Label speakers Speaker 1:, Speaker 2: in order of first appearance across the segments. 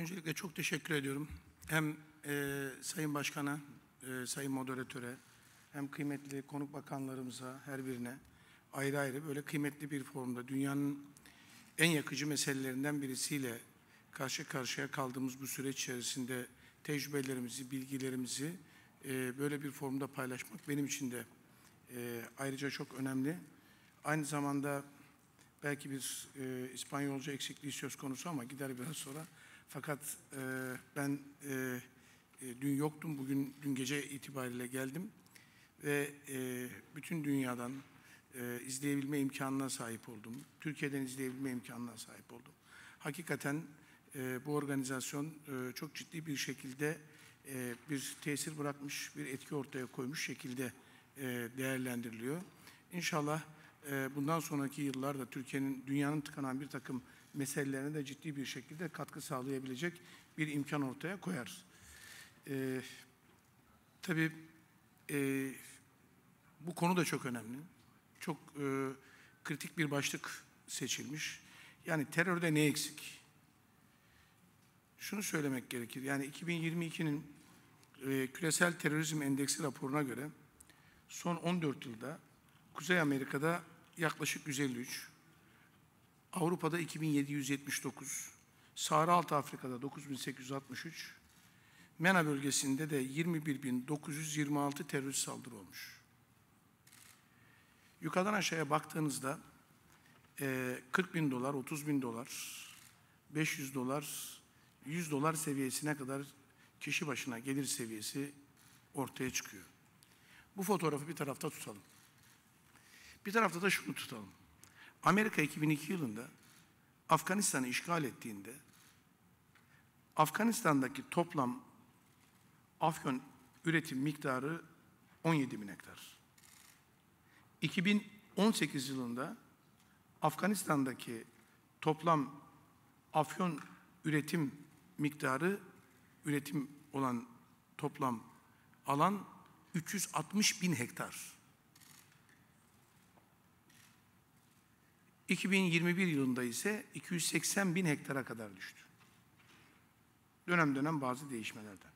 Speaker 1: Öncelikle çok teşekkür ediyorum. Hem e, Sayın Başkan'a, e, Sayın Moderatöre, hem kıymetli konuk bakanlarımıza, her birine ayrı ayrı böyle kıymetli bir formda dünyanın en yakıcı meselelerinden birisiyle karşı karşıya kaldığımız bu süreç içerisinde tecrübelerimizi, bilgilerimizi e, böyle bir formda paylaşmak benim için de e, ayrıca çok önemli. Aynı zamanda belki bir e, İspanyolca eksikliği söz konusu ama gider biraz sonra fakat e, ben e, e, dün yoktum, bugün dün gece itibariyle geldim ve e, bütün dünyadan e, izleyebilme imkanına sahip oldum. Türkiye'den izleyebilme imkanına sahip oldum. Hakikaten e, bu organizasyon e, çok ciddi bir şekilde e, bir tesir bırakmış, bir etki ortaya koymuş şekilde e, değerlendiriliyor. İnşallah e, bundan sonraki yıllarda Türkiye'nin, dünyanın tıkanan bir takım meselelerine de ciddi bir şekilde katkı sağlayabilecek bir imkan ortaya koyar. E, tabii e, bu konu da çok önemli. Çok e, kritik bir başlık seçilmiş. Yani terörde ne eksik? Şunu söylemek gerekir. Yani 2022'nin e, küresel terörizm endeksi raporuna göre son 14 yılda Kuzey Amerika'da yaklaşık 153, Avrupa'da 2779, Sahra Altı Afrika'da 9863, MENA bölgesinde de 21.926 terörist saldırı olmuş. Yukarıdan aşağıya baktığınızda 40 e, bin dolar, 30 bin dolar, 500 dolar, 100 dolar seviyesine kadar kişi başına gelir seviyesi ortaya çıkıyor. Bu fotoğrafı bir tarafta tutalım. Bir tarafta da şunu tutalım. Amerika 2002 yılında Afganistan'ı işgal ettiğinde Afganistan'daki toplam afyon üretim miktarı 17 bin hektar. 2018 yılında Afganistan'daki toplam afyon üretim miktarı üretim olan toplam alan 360 bin hektar. 2021 yılında ise 280 bin hektara kadar düştü. Dönem dönem bazı değişmelerden.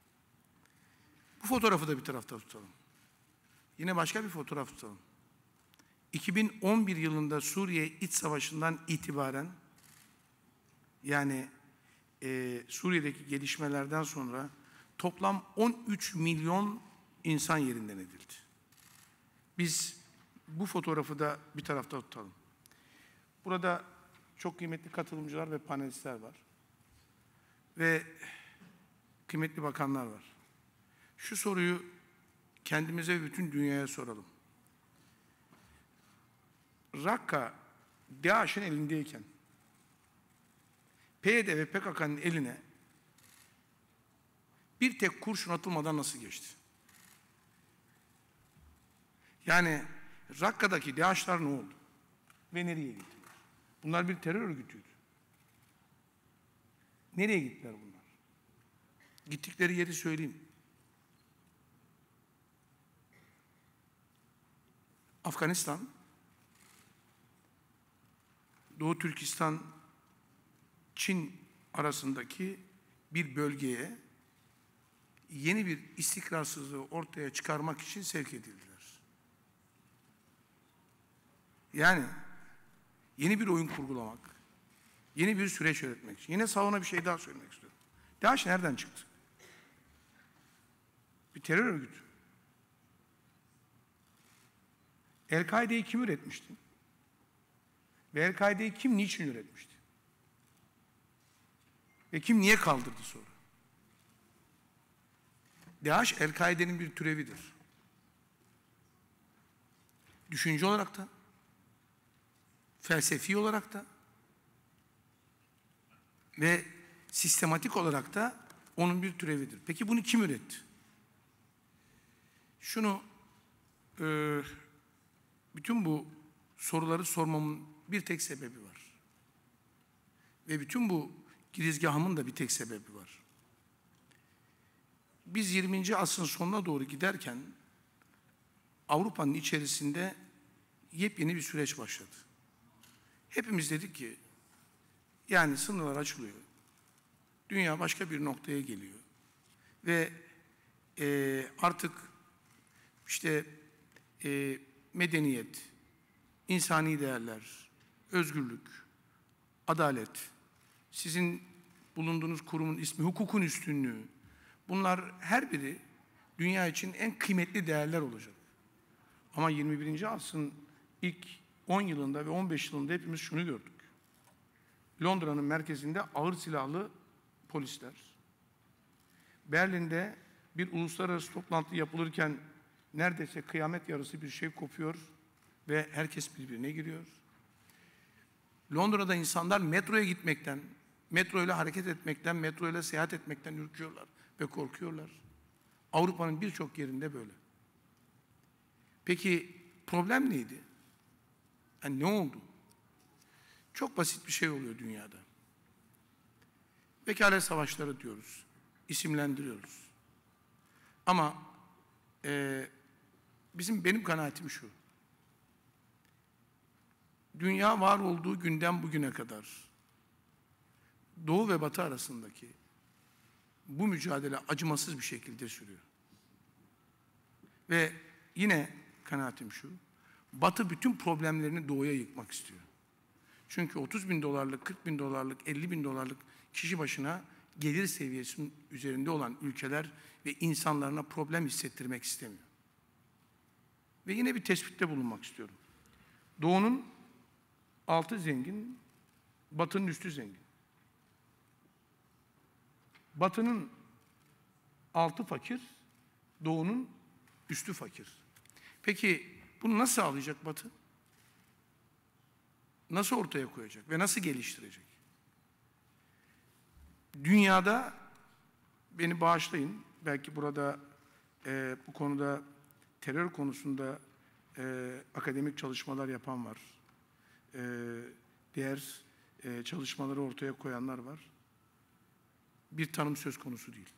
Speaker 1: Bu fotoğrafı da bir tarafta tutalım. Yine başka bir fotoğraf tutalım. 2011 yılında Suriye iç savaşından itibaren yani e, Suriye'deki gelişmelerden sonra toplam 13 milyon insan yerinden edildi. Biz bu fotoğrafı da bir tarafta tutalım. Burada çok kıymetli katılımcılar ve panelistler var. Ve kıymetli bakanlar var. Şu soruyu kendimize ve bütün dünyaya soralım. Rakka DAEŞ'in elindeyken PYD ve PKK'nın eline bir tek kurşun atılmadan nasıl geçti? Yani Rakka'daki DAEŞ'ler ne oldu? Ve nereye gitti? Bunlar bir terör örgütüydü. Nereye gittiler bunlar? Gittikleri yeri söyleyeyim. Afganistan, Doğu Türkistan, Çin arasındaki bir bölgeye yeni bir istikrarsızlığı ortaya çıkarmak için sevk edildiler. Yani Yeni bir oyun kurgulamak. Yeni bir süreç öğretmek. Yine salona bir şey daha söylemek istiyorum. DAEŞ nereden çıktı? Bir terör örgütü. El-Kaide'yi kim üretmişti? Ve El-Kaide'yi kim niçin üretmişti? Ve kim niye kaldırdı sonra? DAEŞ El-Kaide'nin bir türevidir. Düşünce olarak da, felsefi olarak da ve sistematik olarak da onun bir türevidir. Peki bunu kim üretti? Şunu e, bütün bu soruları sormamın bir tek sebebi var. Ve bütün bu girizgahımın da bir tek sebebi var. Biz 20. asrın sonuna doğru giderken Avrupa'nın içerisinde yepyeni bir süreç başladı. Hepimiz dedik ki yani sınırlar açılıyor. Dünya başka bir noktaya geliyor. Ve e, artık işte e, medeniyet, insani değerler, özgürlük, adalet, sizin bulunduğunuz kurumun ismi, hukukun üstünlüğü, bunlar her biri dünya için en kıymetli değerler olacak. Ama 21. asrın ilk 10 yılında ve 15 yılında hepimiz şunu gördük. Londra'nın merkezinde ağır silahlı polisler. Berlin'de bir uluslararası toplantı yapılırken neredeyse kıyamet yarısı bir şey kopuyor ve herkes birbirine giriyor. Londra'da insanlar metroya gitmekten, metro ile hareket etmekten, metro ile seyahat etmekten ürküyorlar ve korkuyorlar. Avrupa'nın birçok yerinde böyle. Peki problem neydi? Yani ne oldu? Çok basit bir şey oluyor dünyada. Vekalet savaşları diyoruz. isimlendiriyoruz. Ama e, bizim benim kanaatim şu. Dünya var olduğu günden bugüne kadar Doğu ve Batı arasındaki bu mücadele acımasız bir şekilde sürüyor. Ve yine kanaatim şu. Batı bütün problemlerini doğuya yıkmak istiyor. Çünkü 30 bin dolarlık, 40 bin dolarlık, 50 bin dolarlık kişi başına gelir seviyesinin üzerinde olan ülkeler ve insanlarına problem hissettirmek istemiyor. Ve yine bir tespitte bulunmak istiyorum. Doğu'nun altı zengin, Batı'nın üstü zengin. Batı'nın altı fakir, Doğu'nun üstü fakir. Peki bunu nasıl sağlayacak Batı? Nasıl ortaya koyacak ve nasıl geliştirecek? Dünyada beni bağışlayın. Belki burada e, bu konuda terör konusunda e, akademik çalışmalar yapan var. E, diğer e, çalışmaları ortaya koyanlar var. Bir tanım söz konusu değil.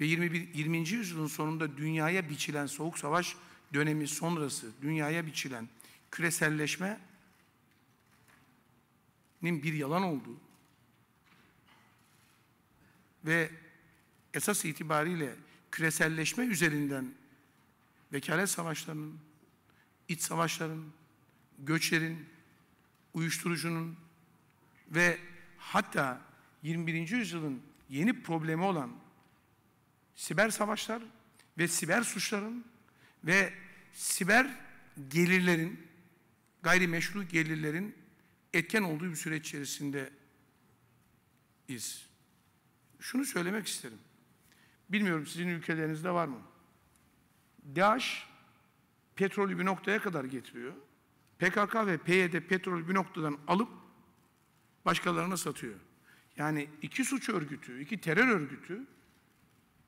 Speaker 1: Ve 21, 20. yüzyılın sonunda dünyaya biçilen soğuk savaş dönemi sonrası dünyaya biçilen küreselleşmenin bir yalan olduğu ve esas itibariyle küreselleşme üzerinden vekalet savaşlarının, iç savaşların, göçlerin, uyuşturucunun ve hatta 21. yüzyılın yeni problemi olan siber savaşlar ve siber suçların ve siber gelirlerin, gayrimeşru gelirlerin etken olduğu bir süreç içerisinde iz. Şunu söylemek isterim. Bilmiyorum sizin ülkelerinizde var mı? DAEŞ petrolü bir noktaya kadar getiriyor. PKK ve PYD petrolü bir noktadan alıp başkalarına satıyor. Yani iki suç örgütü, iki terör örgütü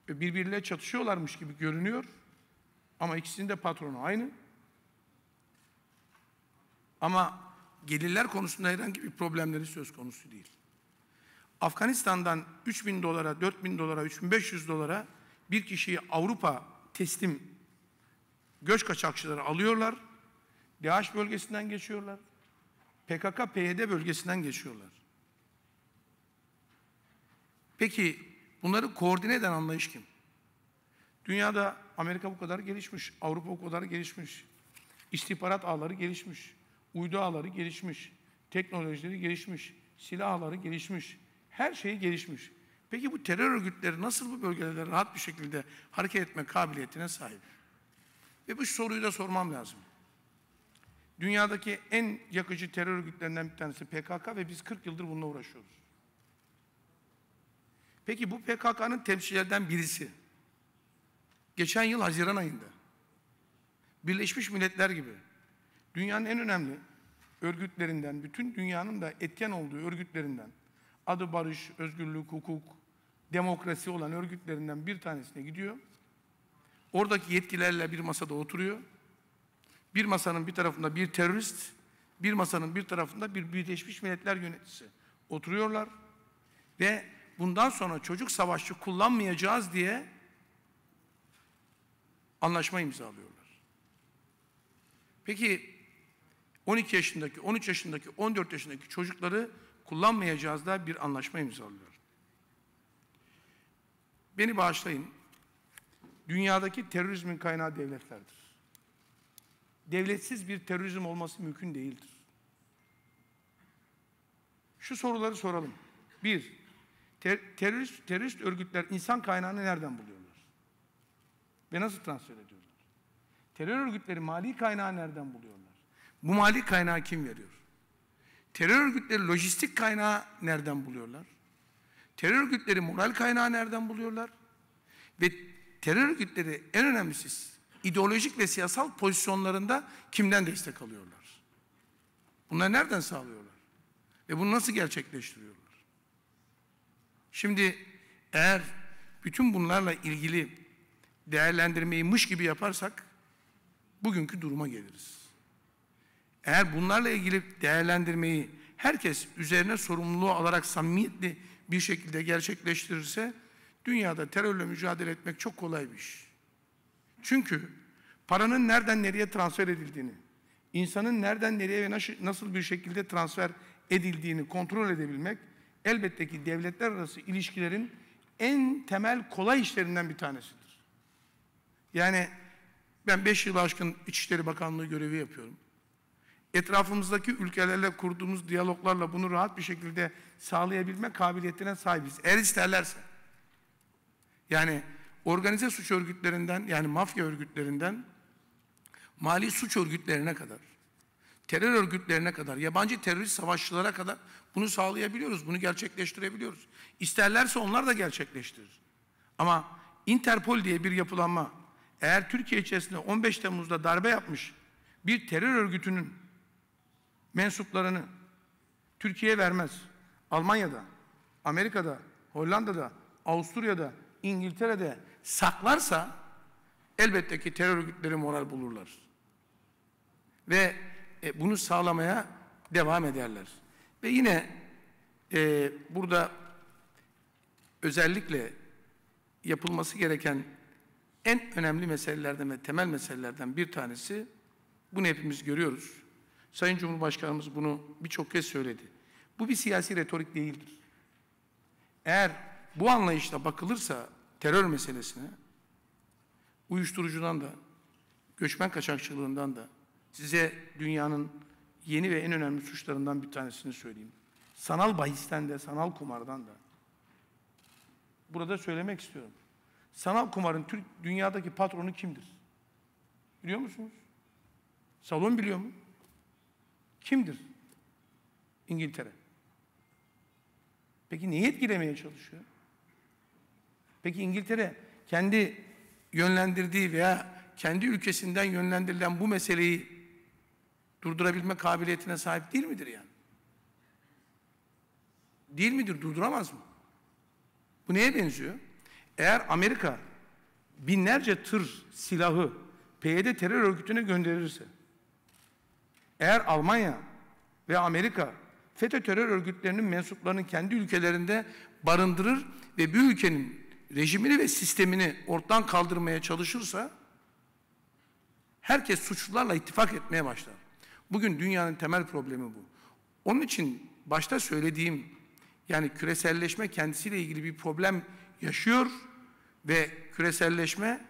Speaker 1: e, birbiriyle çatışıyorlarmış gibi görünüyor ama ikisinde de patronu aynı. Ama gelirler konusunda herhangi bir problemleri söz konusu değil. Afganistan'dan 3 bin dolara, 4 bin dolara, 3500 dolara bir kişiyi Avrupa teslim göç kaçakçıları alıyorlar. DAEŞ bölgesinden geçiyorlar. PKK, PYD bölgesinden geçiyorlar. Peki bunları koordine eden anlayış kim? Dünyada Amerika bu kadar gelişmiş, Avrupa bu kadar gelişmiş. İstihbarat ağları gelişmiş, uydu ağları gelişmiş, teknolojileri gelişmiş, silah ağları gelişmiş. Her şey gelişmiş. Peki bu terör örgütleri nasıl bu bölgelerde rahat bir şekilde hareket etme kabiliyetine sahip? Ve bu soruyu da sormam lazım. Dünyadaki en yakıcı terör örgütlerinden bir tanesi PKK ve biz 40 yıldır bununla uğraşıyoruz. Peki bu PKK'nın temsilcilerden birisi Geçen yıl Haziran ayında Birleşmiş Milletler gibi dünyanın en önemli örgütlerinden, bütün dünyanın da etken olduğu örgütlerinden adı barış, özgürlük, hukuk, demokrasi olan örgütlerinden bir tanesine gidiyor. Oradaki yetkilerle bir masada oturuyor. Bir masanın bir tarafında bir terörist, bir masanın bir tarafında bir Birleşmiş Milletler yöneticisi oturuyorlar. Ve bundan sonra çocuk savaşçı kullanmayacağız diye Anlaşma imzalıyorlar. Peki 12 yaşındaki, 13 yaşındaki, 14 yaşındaki çocukları kullanmayacağız da bir anlaşma imzalıyor. Beni bağışlayın. Dünyadaki terörizmin kaynağı devletlerdir. Devletsiz bir terörizm olması mümkün değildir. Şu soruları soralım. Bir, ter terörist, terörist örgütler insan kaynağını nereden buluyor? Ve nasıl transfer ediyorlar? Terör örgütleri mali kaynağı nereden buluyorlar? Bu mali kaynağı kim veriyor? Terör örgütleri lojistik kaynağı nereden buluyorlar? Terör örgütleri moral kaynağı nereden buluyorlar? Ve terör örgütleri en önemlisi ideolojik ve siyasal pozisyonlarında kimden destek alıyorlar? Bunları nereden sağlıyorlar? Ve bunu nasıl gerçekleştiriyorlar? Şimdi eğer bütün bunlarla ilgili değerlendirmeyi mış gibi yaparsak bugünkü duruma geliriz. Eğer bunlarla ilgili değerlendirmeyi herkes üzerine sorumluluğu alarak samimiyetli bir şekilde gerçekleştirirse dünyada terörle mücadele etmek çok kolay bir iş. Çünkü paranın nereden nereye transfer edildiğini, insanın nereden nereye ve nasıl bir şekilde transfer edildiğini kontrol edebilmek elbette ki devletler arası ilişkilerin en temel kolay işlerinden bir tanesidir. Yani ben 5 yıl aşkın İçişleri Bakanlığı görevi yapıyorum. Etrafımızdaki ülkelerle kurduğumuz diyaloglarla bunu rahat bir şekilde sağlayabilme kabiliyetine sahibiz. Eğer isterlerse. Yani organize suç örgütlerinden yani mafya örgütlerinden mali suç örgütlerine kadar terör örgütlerine kadar, yabancı terörist savaşçılara kadar bunu sağlayabiliyoruz, bunu gerçekleştirebiliyoruz. İsterlerse onlar da gerçekleştirir. Ama Interpol diye bir yapılanma eğer Türkiye içerisinde 15 Temmuz'da darbe yapmış bir terör örgütünün mensuplarını Türkiye'ye vermez. Almanya'da, Amerika'da, Hollanda'da, Avusturya'da, İngiltere'de saklarsa elbette ki terör örgütleri moral bulurlar. Ve e, bunu sağlamaya devam ederler. Ve yine e, burada özellikle yapılması gereken en önemli meselelerden ve temel meselelerden bir tanesi, bunu hepimiz görüyoruz. Sayın Cumhurbaşkanımız bunu birçok kez söyledi. Bu bir siyasi retorik değildir. Eğer bu anlayışla bakılırsa terör meselesine, uyuşturucudan da, göçmen kaçakçılığından da, size dünyanın yeni ve en önemli suçlarından bir tanesini söyleyeyim. Sanal bahisten de, sanal kumardan da. Burada söylemek istiyorum. Sanal kumarın Türk dünyadaki patronu kimdir? Biliyor musunuz? Salon biliyor mu? Kimdir? İngiltere. Peki niye etkilemeye çalışıyor? Peki İngiltere kendi yönlendirdiği veya kendi ülkesinden yönlendirilen bu meseleyi durdurabilme kabiliyetine sahip değil midir yani? Değil midir? Durduramaz mı? Bu neye benziyor? Eğer Amerika binlerce tır silahı PYD terör örgütüne gönderirse, eğer Almanya ve Amerika FETÖ terör örgütlerinin mensuplarını kendi ülkelerinde barındırır ve bir ülkenin rejimini ve sistemini ortadan kaldırmaya çalışırsa herkes suçlularla ittifak etmeye başlar. Bugün dünyanın temel problemi bu. Onun için başta söylediğim yani küreselleşme kendisiyle ilgili bir problem yaşıyor ve küreselleşme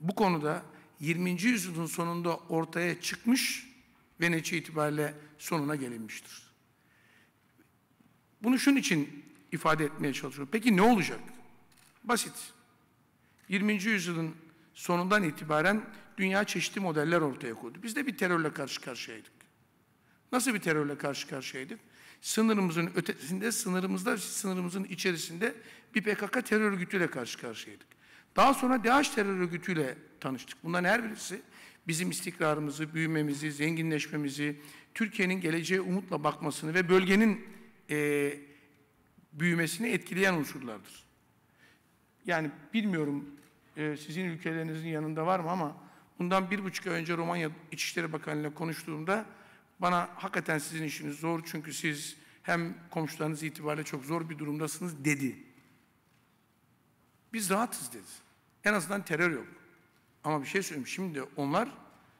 Speaker 1: bu konuda 20. yüzyılın sonunda ortaya çıkmış ve netice itibariyle sonuna gelinmiştir. Bunu şunun için ifade etmeye çalışıyorum. Peki ne olacak? Basit. 20. yüzyılın sonundan itibaren dünya çeşitli modeller ortaya koydu. Biz de bir terörle karşı karşıyaydık. Nasıl bir terörle karşı karşıyaydık? Sınırımızın ötesinde, sınırımızda, sınırımızın içerisinde bir PKK terör örgütüyle karşı karşıyaydık. Daha sonra DAEŞ terör örgütüyle tanıştık. Bunların her birisi bizim istikrarımızı, büyümemizi, zenginleşmemizi, Türkiye'nin geleceğe umutla bakmasını ve bölgenin e, büyümesini etkileyen unsurlardır. Yani bilmiyorum e, sizin ülkelerinizin yanında var mı ama bundan bir buçuk ay önce Romanya İçişleri Bakanı konuştuğumda bana hakikaten sizin işiniz zor çünkü siz hem komşularınız itibariyle çok zor bir durumdasınız dedi. Biz rahatız dedi. En azından terör yok. Ama bir şey söyleyeyim şimdi onlar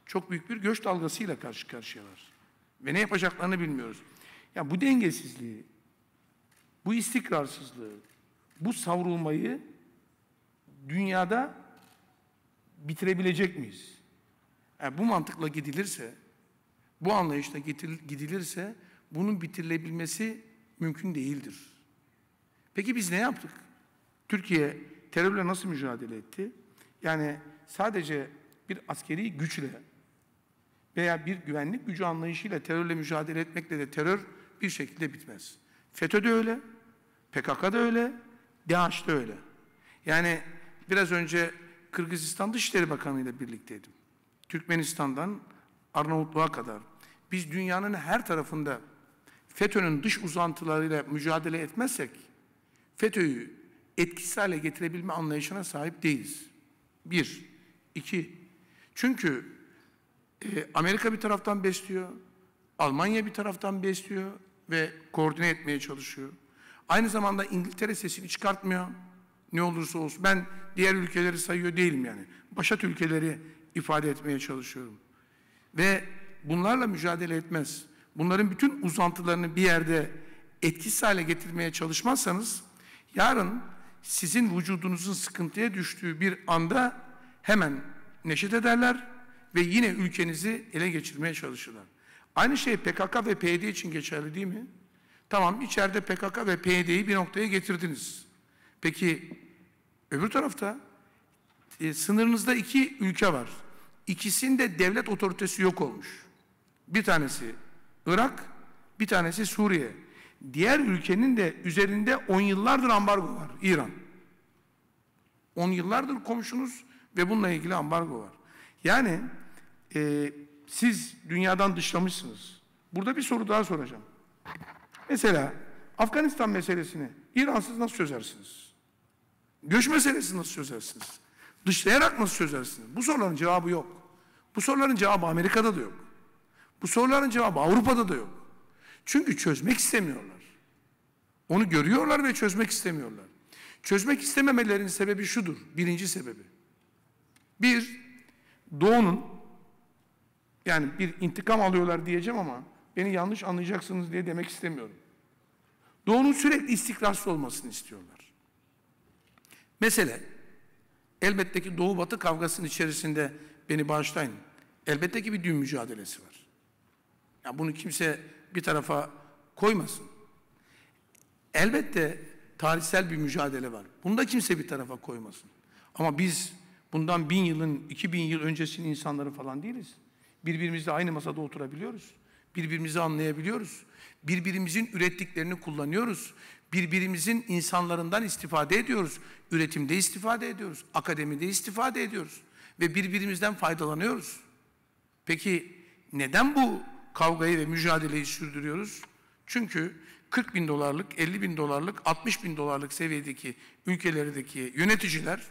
Speaker 1: çok büyük bir göç dalgasıyla karşı karşıyalar. Ve ne yapacaklarını bilmiyoruz. Ya bu dengesizliği, bu istikrarsızlığı, bu savrulmayı dünyada bitirebilecek miyiz? Yani bu mantıkla gidilirse bu anlayışla gidilirse bunun bitirilebilmesi mümkün değildir. Peki biz ne yaptık? Türkiye terörle nasıl mücadele etti? Yani sadece bir askeri güçle veya bir güvenlik gücü anlayışıyla terörle mücadele etmekle de terör bir şekilde bitmez. FETÖ de öyle, PKK da öyle, DAEŞ de öyle. Yani biraz önce Kırgızistan Dışişleri Bakanı ile birlikteydim. Türkmenistan'dan Arnavutluğa kadar biz dünyanın her tarafında FETÖ'nün dış uzantılarıyla mücadele etmezsek FETÖ'yü etkisiz hale getirebilme anlayışına sahip değiliz. Bir. iki. Çünkü e, Amerika bir taraftan besliyor, Almanya bir taraftan besliyor ve koordine etmeye çalışıyor. Aynı zamanda İngiltere sesini çıkartmıyor. Ne olursa olsun. Ben diğer ülkeleri sayıyor değilim yani. Başat ülkeleri ifade etmeye çalışıyorum ve bunlarla mücadele etmez, bunların bütün uzantılarını bir yerde etkisiz hale getirmeye çalışmazsanız yarın sizin vücudunuzun sıkıntıya düştüğü bir anda hemen neşet ederler ve yine ülkenizi ele geçirmeye çalışırlar. Aynı şey PKK ve PYD için geçerli değil mi? Tamam içeride PKK ve PYD'yi bir noktaya getirdiniz. Peki öbür tarafta e, sınırınızda iki ülke var. İkisinde devlet otoritesi yok olmuş. Bir tanesi Irak, bir tanesi Suriye. Diğer ülkenin de üzerinde 10 yıllardır ambargo var İran. 10 yıllardır komşunuz ve bununla ilgili ambargo var. Yani e, siz dünyadan dışlamışsınız. Burada bir soru daha soracağım. Mesela Afganistan meselesini İransız nasıl çözersiniz? Göç meselesini nasıl çözersiniz? Dışlayarak nasıl çözersiniz? Bu soruların cevabı yok. Bu soruların cevabı Amerika'da da yok. Bu soruların cevabı Avrupa'da da yok. Çünkü çözmek istemiyorlar. Onu görüyorlar ve çözmek istemiyorlar. Çözmek istememelerinin sebebi şudur. Birinci sebebi. Bir, Doğu'nun yani bir intikam alıyorlar diyeceğim ama beni yanlış anlayacaksınız diye demek istemiyorum. Doğu'nun sürekli istikrarsız olmasını istiyorlar. Mesele elbette ki Doğu Batı kavgasının içerisinde beni bağışlayın. Elbette ki bir dün mücadelesi var. Ya bunu kimse bir tarafa koymasın. Elbette tarihsel bir mücadele var. Bunu da kimse bir tarafa koymasın. Ama biz bundan bin yılın, iki bin yıl öncesinin insanları falan değiliz. Birbirimizle aynı masada oturabiliyoruz. Birbirimizi anlayabiliyoruz. Birbirimizin ürettiklerini kullanıyoruz. Birbirimizin insanlarından istifade ediyoruz. Üretimde istifade ediyoruz. Akademide istifade ediyoruz. Ve birbirimizden faydalanıyoruz. Peki neden bu kavgayı ve mücadeleyi sürdürüyoruz? Çünkü 40 bin dolarlık, 50 bin dolarlık, 60 bin dolarlık seviyedeki ülkelerdeki yöneticiler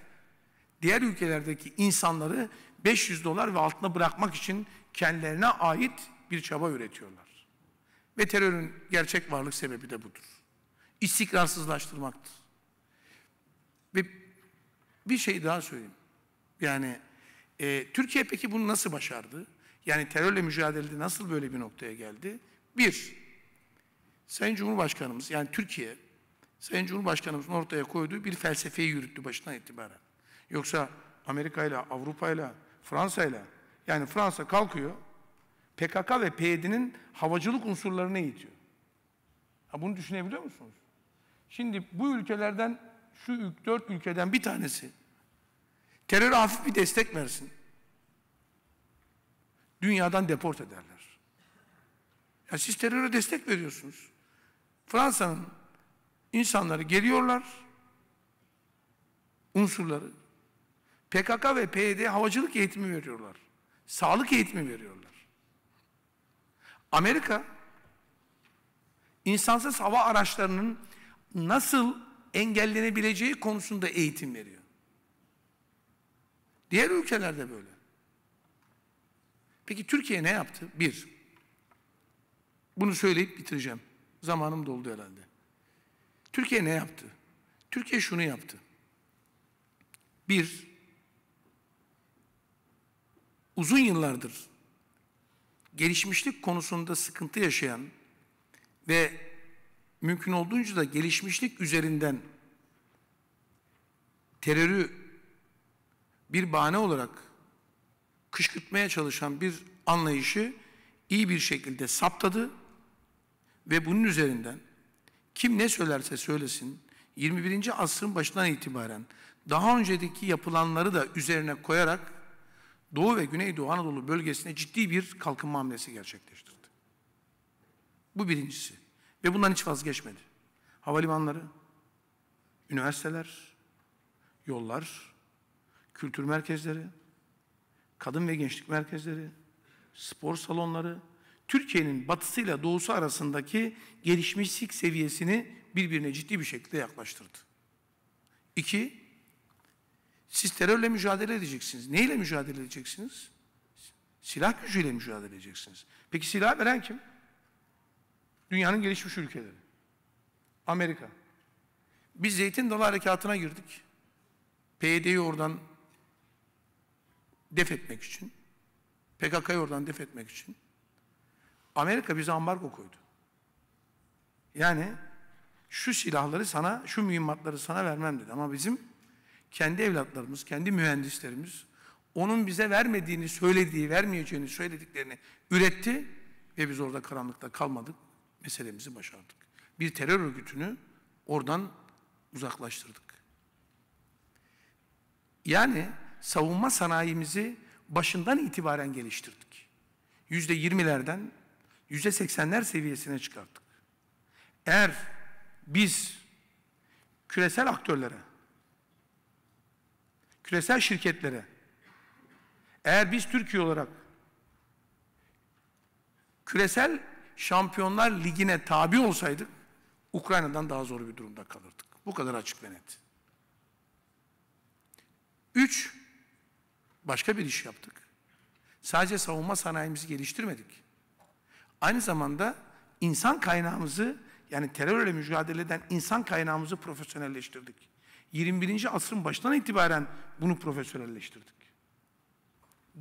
Speaker 1: diğer ülkelerdeki insanları 500 dolar ve altına bırakmak için kendilerine ait bir çaba üretiyorlar. Ve terörün gerçek varlık sebebi de budur. İstikrarsızlaştırmaktır. Ve bir şey daha söyleyeyim. Yani e, Türkiye peki bunu nasıl başardı? Yani terörle mücadelede nasıl böyle bir noktaya geldi? Bir, Sayın Cumhurbaşkanımız yani Türkiye, Sayın Cumhurbaşkanımızın ortaya koyduğu bir felsefeyi yürüttü başından itibaren. Yoksa Amerika ile, Avrupa ile, Fransa ile yani Fransa kalkıyor PKK ve PYD'nin havacılık unsurlarını eğitiyor. Ha bunu düşünebiliyor musunuz? Şimdi bu ülkelerden şu dört ülkeden bir tanesi terör hafif bir destek versin. Dünyadan deport ederler. Ya siz teröre destek veriyorsunuz. Fransa'nın insanları geliyorlar, Unsurları. PKK ve PYD havacılık eğitimi veriyorlar. Sağlık eğitimi veriyorlar. Amerika insansız hava araçlarının nasıl engellenebileceği konusunda eğitim veriyor. Diğer ülkelerde böyle. Peki Türkiye ne yaptı? Bir, bunu söyleyip bitireceğim. Zamanım doldu herhalde. Türkiye ne yaptı? Türkiye şunu yaptı. Bir, uzun yıllardır gelişmişlik konusunda sıkıntı yaşayan ve mümkün olduğunca da gelişmişlik üzerinden terörü bir bahane olarak kışkırtmaya çalışan bir anlayışı iyi bir şekilde saptadı ve bunun üzerinden kim ne söylerse söylesin 21. asrın başından itibaren daha önceki yapılanları da üzerine koyarak Doğu ve Güneydoğu Anadolu bölgesine ciddi bir kalkınma hamlesi gerçekleştirdi. Bu birincisi. Ve bundan hiç vazgeçmedi. Havalimanları, üniversiteler, yollar, kültür merkezleri, kadın ve gençlik merkezleri, spor salonları, Türkiye'nin batısıyla doğusu arasındaki gelişmişlik seviyesini birbirine ciddi bir şekilde yaklaştırdı. İki, siz terörle mücadele edeceksiniz. Neyle mücadele edeceksiniz? Silah gücüyle mücadele edeceksiniz. Peki silah veren kim? Dünyanın gelişmiş ülkeleri. Amerika. Biz Zeytin Dalı Harekatı'na girdik. PYD'yi oradan def etmek için, PKK'yı oradan def etmek için Amerika bize ambargo koydu. Yani şu silahları sana, şu mühimmatları sana vermem dedi. Ama bizim kendi evlatlarımız, kendi mühendislerimiz onun bize vermediğini söylediği, vermeyeceğini söylediklerini üretti ve biz orada karanlıkta kalmadık, meselemizi başardık. Bir terör örgütünü oradan uzaklaştırdık. Yani savunma sanayimizi başından itibaren geliştirdik. Yüzde yirmilerden yüzde seksenler seviyesine çıkarttık. Eğer biz küresel aktörlere, küresel şirketlere, eğer biz Türkiye olarak küresel şampiyonlar ligine tabi olsaydık, Ukrayna'dan daha zor bir durumda kalırdık. Bu kadar açık ve net. Üç, başka bir iş yaptık. Sadece savunma sanayimizi geliştirmedik. Aynı zamanda insan kaynağımızı yani terörle mücadele eden insan kaynağımızı profesyonelleştirdik. 21. asrın baştan itibaren bunu profesyonelleştirdik.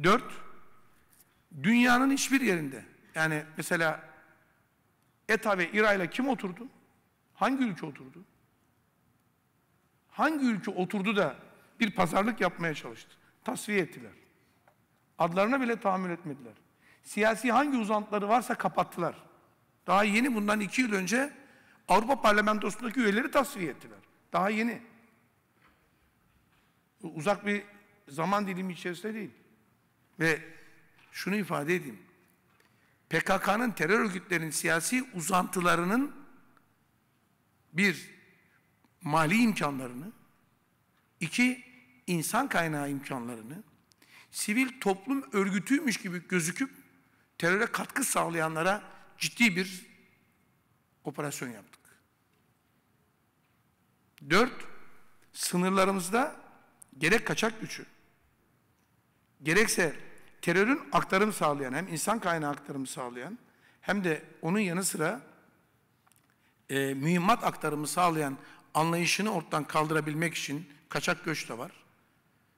Speaker 1: Dört, dünyanın hiçbir yerinde yani mesela ETA ve İRA ile kim oturdu? Hangi ülke oturdu? Hangi ülke oturdu da bir pazarlık yapmaya çalıştı? tasfiye ettiler. Adlarına bile tahammül etmediler. Siyasi hangi uzantıları varsa kapattılar. Daha yeni bundan iki yıl önce Avrupa Parlamentosu'ndaki üyeleri tasfiye ettiler. Daha yeni. Uzak bir zaman dilimi içerisinde değil. Ve şunu ifade edeyim. PKK'nın terör örgütlerinin siyasi uzantılarının bir mali imkanlarını, iki insan kaynağı imkanlarını sivil toplum örgütüymüş gibi gözüküp teröre katkı sağlayanlara ciddi bir operasyon yaptık. Dört, sınırlarımızda gerek kaçak gücü, gerekse terörün aktarım sağlayan, hem insan kaynağı aktarımı sağlayan, hem de onun yanı sıra e, mühimmat aktarımı sağlayan anlayışını ortadan kaldırabilmek için kaçak göç de var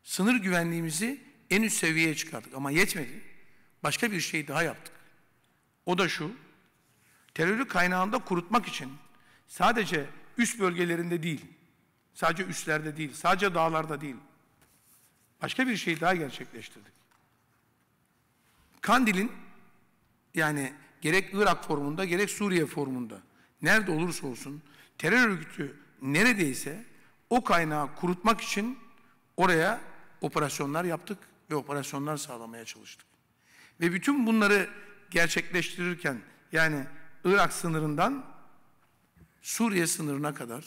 Speaker 1: sınır güvenliğimizi en üst seviyeye çıkardık. Ama yetmedi. Başka bir şey daha yaptık. O da şu, terörü kaynağında kurutmak için sadece üst bölgelerinde değil, sadece üstlerde değil, sadece dağlarda değil, başka bir şey daha gerçekleştirdik. Kandil'in yani gerek Irak formunda gerek Suriye formunda nerede olursa olsun terör örgütü neredeyse o kaynağı kurutmak için oraya operasyonlar yaptık ve operasyonlar sağlamaya çalıştık. Ve bütün bunları gerçekleştirirken yani Irak sınırından Suriye sınırına kadar,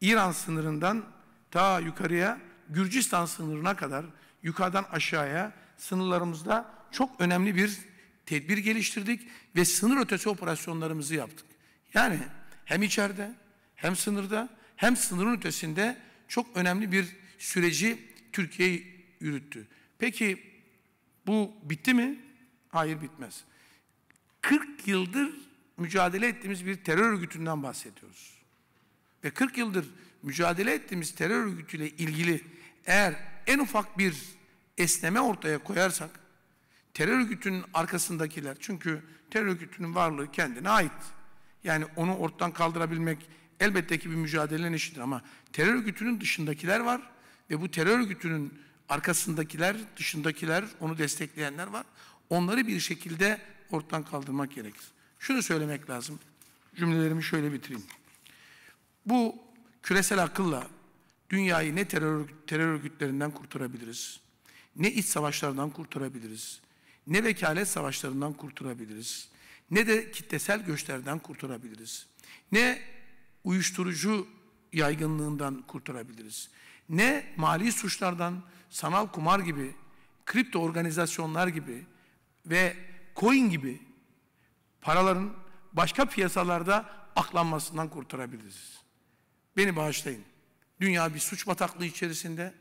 Speaker 1: İran sınırından ta yukarıya Gürcistan sınırına kadar yukarıdan aşağıya sınırlarımızda çok önemli bir tedbir geliştirdik ve sınır ötesi operasyonlarımızı yaptık. Yani hem içeride hem sınırda hem sınırın ötesinde çok önemli bir süreci Türkiye'yi yürüttü. Peki bu bitti mi? Hayır bitmez. 40 yıldır mücadele ettiğimiz bir terör örgütünden bahsediyoruz. Ve 40 yıldır mücadele ettiğimiz terör örgütüyle ilgili eğer en ufak bir esneme ortaya koyarsak terör örgütünün arkasındakiler çünkü terör örgütünün varlığı kendine ait. Yani onu ortadan kaldırabilmek elbette ki bir mücadelenin işidir ama terör örgütünün dışındakiler var ve bu terör örgütünün arkasındakiler, dışındakiler, onu destekleyenler var. Onları bir şekilde ortadan kaldırmak gerekir. Şunu söylemek lazım. Cümlelerimi şöyle bitireyim. Bu küresel akılla dünyayı ne terör, terör örgütlerinden kurtarabiliriz, ne iç savaşlardan kurtarabiliriz, ne vekalet savaşlarından kurtarabiliriz, ne de kitlesel göçlerden kurtarabiliriz, ne uyuşturucu yaygınlığından kurtarabiliriz. Ne mali suçlardan sanal kumar gibi, kripto organizasyonlar gibi ve coin gibi paraların başka piyasalarda aklanmasından kurtarabiliriz. Beni bağışlayın. Dünya bir suç bataklığı içerisinde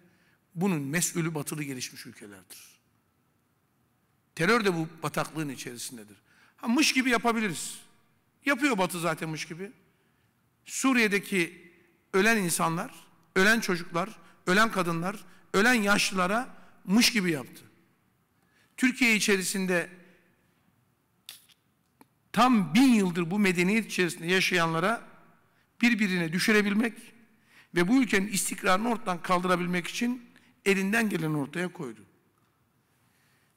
Speaker 1: bunun mesulü batılı gelişmiş ülkelerdir. Terör de bu bataklığın içerisindedir. Ha mış gibi yapabiliriz. Yapıyor batı zaten mış gibi. Suriye'deki ölen insanlar, ölen çocuklar, ölen kadınlar, ölen yaşlılara mış gibi yaptı. Türkiye içerisinde tam bin yıldır bu medeniyet içerisinde yaşayanlara birbirine düşürebilmek ve bu ülkenin istikrarını ortadan kaldırabilmek için elinden geleni ortaya koydu.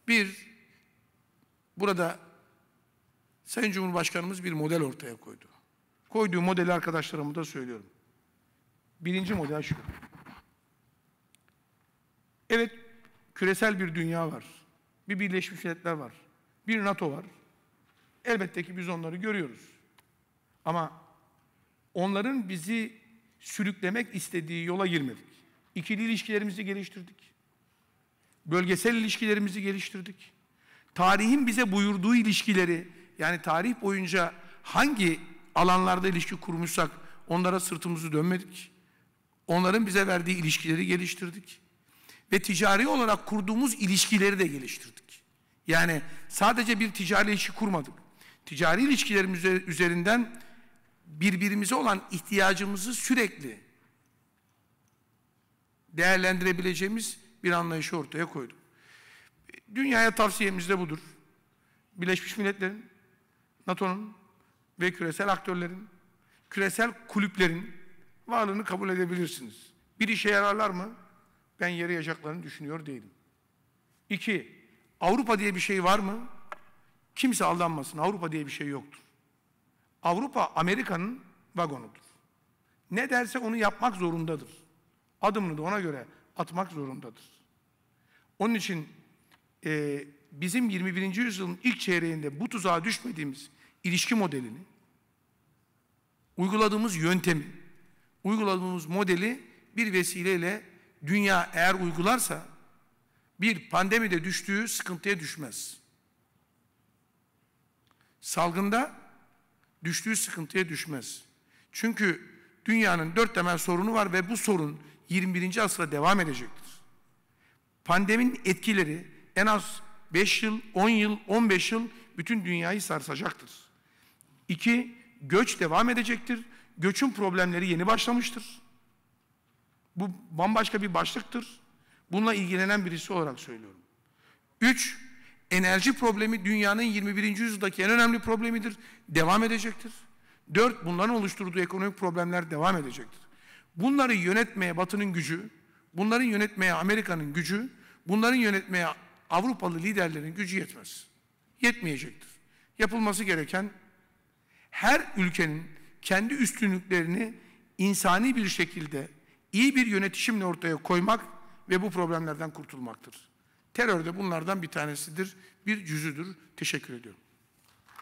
Speaker 1: Bir, burada Sayın Cumhurbaşkanımız bir model ortaya koydu. Koyduğu modeli arkadaşlarıma da söylüyorum. Birinci model şu. Evet, küresel bir dünya var. Bir Birleşmiş Milletler var. Bir NATO var. Elbette ki biz onları görüyoruz. Ama onların bizi sürüklemek istediği yola girmedik. İkili ilişkilerimizi geliştirdik. Bölgesel ilişkilerimizi geliştirdik. Tarihin bize buyurduğu ilişkileri, yani tarih boyunca hangi alanlarda ilişki kurmuşsak onlara sırtımızı dönmedik. Onların bize verdiği ilişkileri geliştirdik. Ve ticari olarak kurduğumuz ilişkileri de geliştirdik. Yani sadece bir ticari işi kurmadık. Ticari ilişkilerimiz üzerinden birbirimize olan ihtiyacımızı sürekli değerlendirebileceğimiz bir anlayışı ortaya koyduk. Dünyaya tavsiyemiz de budur. Birleşmiş Milletler'in, NATO'nun ve küresel aktörlerin, küresel kulüplerin varlığını kabul edebilirsiniz. Bir işe yararlar mı? Ben yarayacaklarını düşünüyor değilim. İki, Avrupa diye bir şey var mı? Kimse aldanmasın. Avrupa diye bir şey yoktur. Avrupa Amerika'nın vagonudur. Ne derse onu yapmak zorundadır. Adımını da ona göre atmak zorundadır. Onun için e, bizim 21. yüzyılın ilk çeyreğinde bu tuzağa düşmediğimiz ilişki modelini, uyguladığımız yöntemi, uyguladığımız modeli bir vesileyle dünya eğer uygularsa bir pandemide düştüğü sıkıntıya düşmez. Salgında düştüğü sıkıntıya düşmez. Çünkü dünyanın dört temel sorunu var ve bu sorun 21. asra devam edecektir. Pandemin etkileri en az 5 yıl, 10 yıl, 15 yıl bütün dünyayı sarsacaktır. İki, göç devam edecektir göçün problemleri yeni başlamıştır. Bu bambaşka bir başlıktır. Bununla ilgilenen birisi olarak söylüyorum. Üç, enerji problemi dünyanın 21. yüzyıldaki en önemli problemidir. Devam edecektir. Dört, bunların oluşturduğu ekonomik problemler devam edecektir. Bunları yönetmeye Batı'nın gücü, bunların yönetmeye Amerika'nın gücü, bunların yönetmeye Avrupalı liderlerin gücü yetmez. Yetmeyecektir. Yapılması gereken her ülkenin kendi üstünlüklerini insani bir şekilde iyi bir yönetişimle ortaya koymak ve bu problemlerden kurtulmaktır. Terör de bunlardan bir tanesidir, bir cüzüdür. Teşekkür ediyorum.